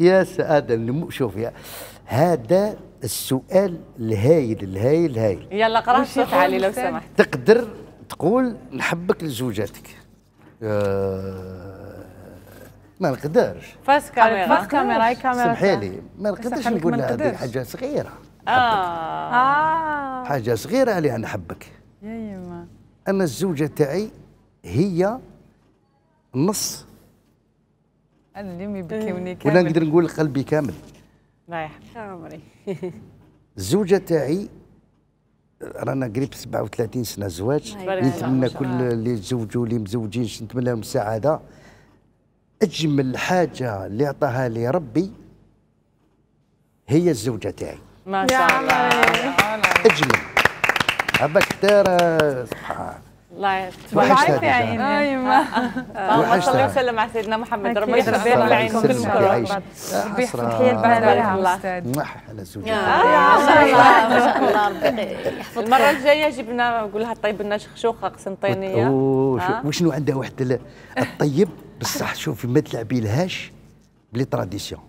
يا سعاده شوف يا هذا السؤال الهايل الهايل الهايل يلا قرأ الشيخ علي لو سمحت تقدر تقول نحبك لزوجاتك آه، ما نقدرش فاس كاميرا فاس كاميرا هاي كاميرا سمحي لي ما نقدرش نقول لها هذه حاجه صغيره آه. آه. حاجه صغيره عليها نحبك يا يما انا الزوجه تاعي هي نص انا اليوم يبكيوني إيه. كامل ولا نقدر نقول قلبي كامل رايح عمري الزوجه تاعي رانا قريب 37 سنه زواج نتمنى كل اللي تزوجوا اللي مزوجين نتمنى لهم السعاده اجمل حاجه اللي عطاها لي ربي هي الزوجه تاعي ما شاء الله اجمل عباك ترى سبحان آه، الله يعافيك ايوه اللهم صل وسلم على سيدنا محمد ربنا يربينا بعينكم كلكم كرم حسرة محح على زوجك يا الله ما شاء الله ربي يحفظك المرة الجاية جبنا نقول لها طيب لنا شخشوخة قسنطينية وشنو عندها واحد الطيب بصح شوفي ما تلعبي لهاش بلي تراديسيون